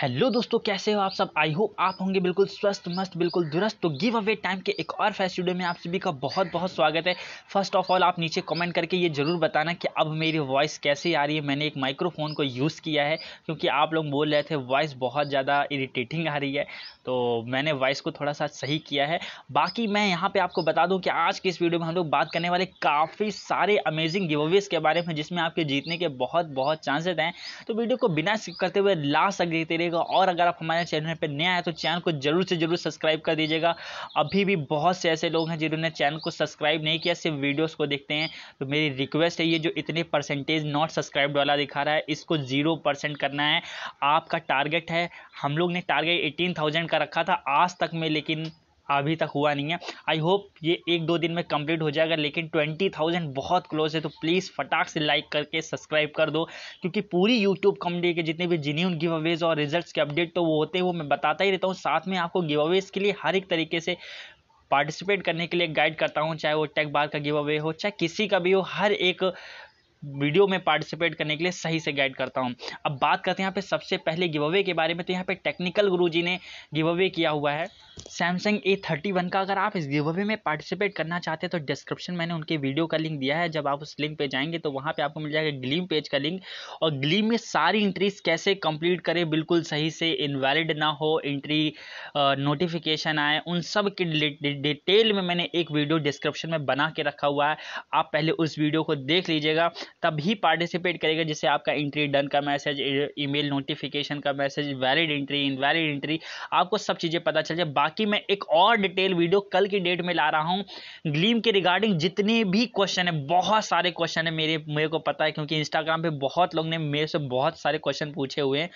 hello दोस्तों कैसे हो आप सब आई होप आप होंगे बिल्कुल स्वस्थ मस्त बिल्कुल दुरुस्त तो गिव अवे टाइम के एक और फैस वीडियो में आप सभी का बहुत बहुत स्वागत है फर्स्ट ऑफ ऑल आप नीचे कमेंट करके ये ज़रूर बताना कि अब मेरी वॉइस कैसे आ रही है मैंने एक माइक्रोफोन को यूज़ किया है क्योंकि आप लोग बोल रहे थे वॉइस बहुत ज़्यादा इरीटेटिंग आ रही है तो मैंने वॉइस को थोड़ा सा सही किया है बाकी मैं यहाँ पर आपको बता दूँ कि आज की इस वीडियो में हम लोग बात करने वाले काफ़ी सारे अमेजिंग गिव अवेज के बारे में जिसमें आपके जीतने के बहुत बहुत चांसेस हैं तो वीडियो को बिना करते हुए ला सकते रहे करिएगा और अगर आप हमारे चैनल पर नया है तो चैनल को जरूर से जरूर सब्सक्राइब कर दीजिएगा अभी भी बहुत से ऐसे लोग हैं जिन्होंने चैनल को सब्सक्राइब नहीं किया सिर्फ वीडियोस को देखते हैं तो मेरी रिक्वेस्ट है ये जो इतने परसेंटेज नॉट सब्सक्राइब वाला दिखा रहा है इसको जीरो परसेंट करना है आपका टारगेट है हम लोग ने टारगेट एटीन थाउजेंड का रखा था आज तक में लेकिन अभी तक हुआ नहीं है आई होप ये एक दो दिन में कंप्लीट हो जाएगा लेकिन ट्वेंटी थाउजेंड बहुत क्लोज है तो प्लीज़ फटाक से लाइक करके सब्सक्राइब कर दो क्योंकि पूरी यूट्यूब कंपनी के जितने भी जिन्यून गिव अवेज और रिजल्ट के अपडेट तो वो होते हैं वो मैं बताता ही रहता हूँ साथ में आपको गिव अवेज के लिए हर एक तरीके से पार्टिसिपेट करने के लिए गाइड करता हूँ चाहे वो टेक बार का गिव अवे हो चाहे किसी का भी हो हर एक वीडियो में पार्टिसिपेट करने के लिए सही से गाइड करता हूँ अब बात करते हैं यहाँ पे सबसे पहले गिव अवे के बारे में तो यहाँ पे टेक्निकल गुरुजी ने गिव अवे किया हुआ है सैमसंग ए थर्टी वन का अगर आप इस गिवअवे में पार्टिसिपेट करना चाहते हैं तो डिस्क्रिप्शन मैंने उनके वीडियो का लिंक दिया है जब आप उस लिंक पे जाएंगे तो वहाँ पे आपको मिल जाएगा ग्लीम पेज का लिंक और ग्लीम में सारी इंट्रीज कैसे कंप्लीट करें बिल्कुल सही से इनवैलिड ना हो इंट्री नोटिफिकेशन आए उन सब के डिटेल में मैंने एक वीडियो डिस्क्रिप्शन में बना के रखा हुआ है आप पहले उस वीडियो को देख लीजिएगा तभी पार्टिसिपेट करेगा जिससे आपका इंट्री डन का मैसेज ई नोटिफिकेशन का message valid entry invalid entry आपको सब चीज़ें पता चल जाए बाकी बाकी मैं एक और डिटेल वीडियो कल की डेट में ला रहा हूँ ग्लीम के रिगार्डिंग जितने भी क्वेश्चन है बहुत सारे क्वेश्चन है मेरे मेरे को पता है क्योंकि इंस्टाग्राम पे बहुत लोग ने मेरे से बहुत सारे क्वेश्चन पूछे हुए हैं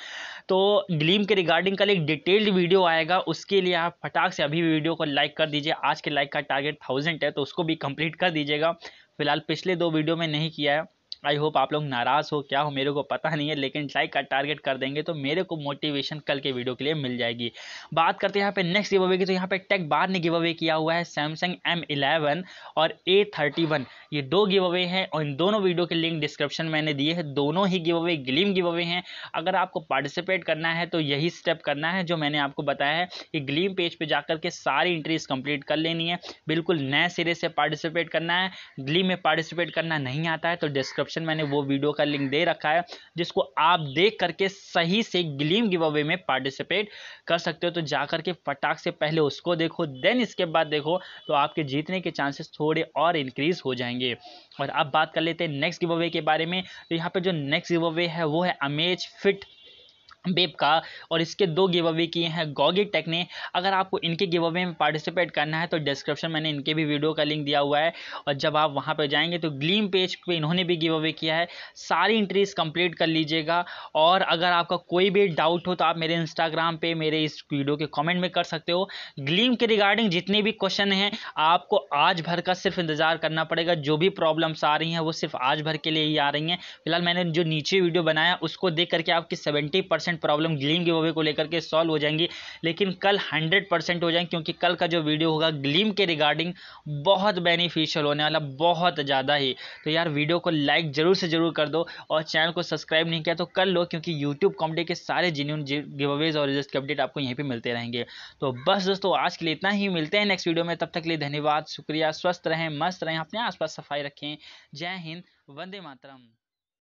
तो ग्लीम के रिगार्डिंग कल एक डिटेल्ड वीडियो आएगा उसके लिए आप फटाक से अभी वीडियो को लाइक कर दीजिए आज के लाइक का टारगेट थाउजेंड है तो उसको भी कंप्लीट कर दीजिएगा फिलहाल पिछले दो वीडियो में नहीं किया है आई होप आप लोग नाराज़ हो क्या हो मेरे को पता नहीं है लेकिन लाइक का टारगेट कर देंगे तो मेरे को मोटिवेशन कल के वीडियो के लिए मिल जाएगी बात करते हैं यहाँ पे नेक्स्ट गिव अवे की तो यहाँ पे टेक बार ने गिव अवे किया हुआ है सैमसंग एम इलेवन और ए थर्टी वन ये दो गिव अवे हैं और इन दोनों वीडियो के लिंक डिस्क्रिप्शन मैंने दिए हैं दोनों ही give away gleam give away हैं अगर आपको पार्टिसिपेट करना है तो यही स्टेप करना है जो मैंने आपको बताया है कि ग्लीम पेज पर जाकर के सारी इंट्रीज कंप्लीट कर लेनी है बिल्कुल नए सिरे से पार्टिसिपेट करना है ग्लीम में पार्टिसिपेट करना नहीं आता है तो डिस्क्रिप्शन डिस्क्रिप्शन मैंने वो वीडियो का लिंक दे रखा है जिसको आप देख करके सही से ग्लीम गिव अवे में पार्टिसिपेट कर सकते हो तो जा करके फटाक से पहले उसको देखो देन इसके बाद देखो तो आपके जीतने के चांसेस थोड़े और इंक्रीज हो जाएंगे और अब बात कर लेते हैं नेक्स्ट गिव अवे के बारे में तो यहाँ पर जो नेक्स्ट गिव अवे है वो है अमेज फिट बेब का और इसके दो गिव अवे किए हैं गॉगी टेक ने अगर आपको इनके गिव अवे में पार्टिसिपेट करना है तो डिस्क्रिप्शन मैंने इनके भी वीडियो का लिंक दिया हुआ है और जब आप वहां पर जाएंगे तो ग्लीम पेज पे इन्होंने भी गिव अवे किया है सारी इंट्रीज कंप्लीट कर लीजिएगा और अगर आपका कोई भी डाउट हो तो आप मेरे इंस्टाग्राम पर मेरे इस वीडियो के कॉमेंट में कर सकते हो ग्लीम के रिगार्डिंग जितने भी क्वेश्चन हैं आपको आज भर का सिर्फ इंतज़ार करना पड़ेगा जो भी प्रॉब्लम्स आ रही हैं वो सिर्फ आज भर के लिए ही आ रही हैं फिलहाल मैंने जो नीचे वीडियो बनाया उसको देख करके आपकी seventy percent percent problem gleam give away को लेकर के सॉल्व हो जाएंगी लेकिन कल हंड्रेड परसेंट हो जाएंगे क्योंकि कल का जो वीडियो होगा ग्लीम के रिगार्डिंग बहुत बेनिफिशियल होने वाला बहुत ज़्यादा ही तो यार वीडियो को लाइक ज़रूर से ज़रूर कर दो और चैनल को सब्सक्राइब नहीं किया तो कर लो क्योंकि यूट्यूब कॉमेडी के सारे जिन्यून गिव अवेज और रिजल्ट के अपडेट आपको यहीं पर मिलते रहेंगे तो बस दोस्तों आज के लिए इतना ही मिलते हैं नेक्स्ट वीडियो में तब तक लिए धन्यवाद शुक्रिया स्वस्थ रहें मस्त रहें अपने आसपास सफाई रखें जय हिंद वंदे मातरम